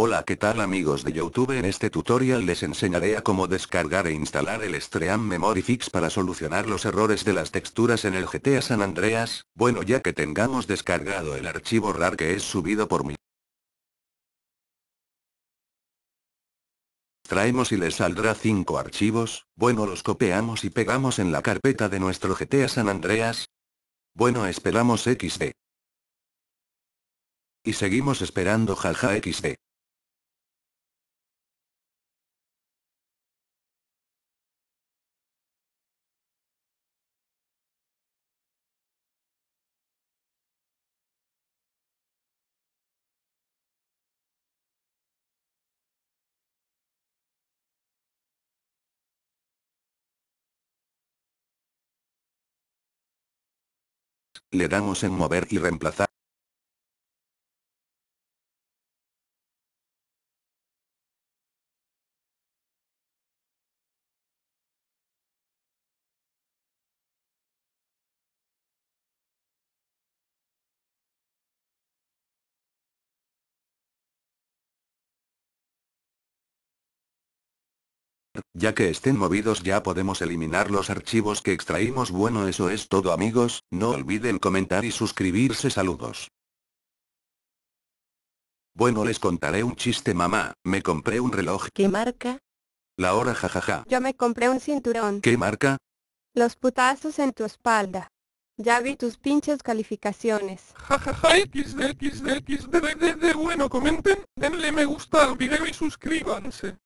Hola qué tal amigos de Youtube en este tutorial les enseñaré a cómo descargar e instalar el Stream Memory Fix para solucionar los errores de las texturas en el GTA San Andreas, bueno ya que tengamos descargado el archivo RAR que es subido por mí. Traemos y les saldrá 5 archivos, bueno los copiamos y pegamos en la carpeta de nuestro GTA San Andreas. Bueno esperamos XD. Y seguimos esperando jaja XD. Le damos en mover y reemplazar Ya que estén movidos ya podemos eliminar los archivos que extraímos. Bueno eso es todo amigos, no olviden comentar y suscribirse saludos. Bueno les contaré un chiste mamá, me compré un reloj. ¿Qué marca? La hora jajaja. Yo me compré un cinturón. ¿Qué marca? Los putazos en tu espalda. Ya vi tus pinches calificaciones. Jajaja xd bueno comenten, denle me gusta al video y suscríbanse.